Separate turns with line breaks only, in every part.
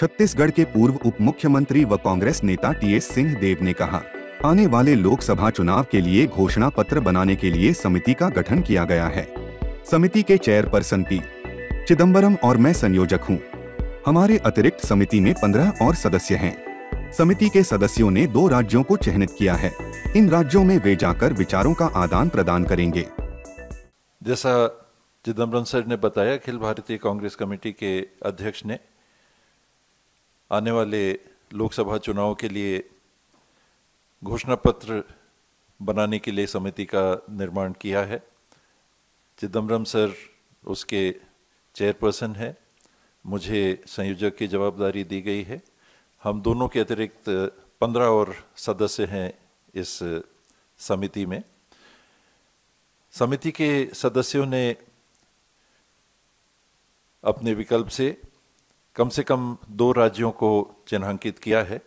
छत्तीसगढ़ के पूर्व उप मुख्यमंत्री व कांग्रेस नेता टी एस सिंह देव ने कहा आने वाले लोकसभा चुनाव के लिए घोषणा पत्र बनाने के लिए समिति का गठन किया गया है समिति के चेयरपर्सन पी चिदम्बरम और मैं संयोजक हूँ हमारे अतिरिक्त समिति में पंद्रह और सदस्य हैं समिति के सदस्यों ने दो राज्यों को चिन्हित किया है इन राज्यों में वे जाकर विचारों का आदान प्रदान करेंगे
जैसा चिदम्बरम सर ने बताया अखिल भारतीय कांग्रेस कमेटी के अध्यक्ष ने आने वाले लोकसभा चुनाव के लिए घोषणा पत्र बनाने के लिए समिति का निर्माण किया है चिदम्बरम सर उसके चेयरपर्सन है मुझे संयोजक की जवाबदारी दी गई है हम दोनों के अतिरिक्त पंद्रह और सदस्य हैं इस समिति में समिति के सदस्यों ने अपने विकल्प से कम से कम दो राज्यों को चिन्हांकित किया है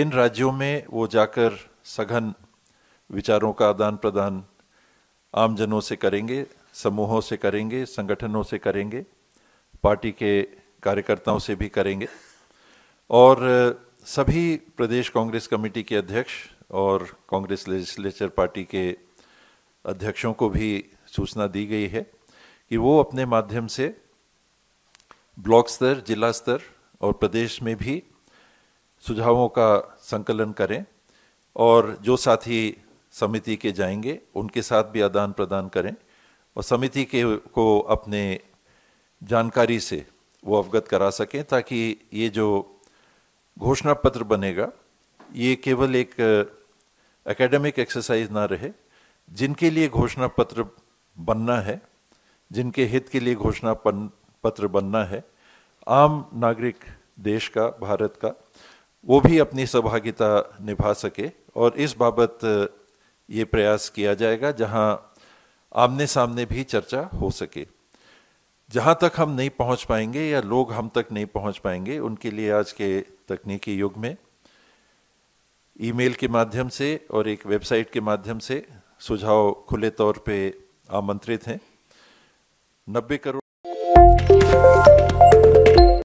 इन राज्यों में वो जाकर सघन विचारों का आदान प्रदान आमजनों से करेंगे समूहों से करेंगे संगठनों से करेंगे पार्टी के कार्यकर्ताओं से भी करेंगे और सभी प्रदेश कांग्रेस कमेटी के अध्यक्ष और कांग्रेस लेजिस्लेचर पार्टी के अध्यक्षों को भी सूचना दी गई है कि वो अपने माध्यम से ब्लॉक स्तर जिला स्तर और प्रदेश में भी सुझावों का संकलन करें और जो साथी समिति के जाएंगे उनके साथ भी आदान प्रदान करें और समिति के को अपने जानकारी से वो अवगत करा सकें ताकि ये जो घोषणा पत्र बनेगा ये केवल एक एकेडमिक एक्सरसाइज ना रहे जिनके लिए घोषणा पत्र बनना है जिनके हित के लिए घोषणा पन पत्र बनना है आम नागरिक देश का भारत का वो भी अपनी सहभागिता निभा सके और इस बाबत ये प्रयास किया जाएगा जहां आमने सामने भी चर्चा हो सके जहां तक हम नहीं पहुंच पाएंगे या लोग हम तक नहीं पहुंच पाएंगे उनके लिए आज के तकनीकी युग में ईमेल के माध्यम से और एक वेबसाइट के माध्यम से सुझाव खुले तौर पे आमंत्रित हैं नब्बे करोड़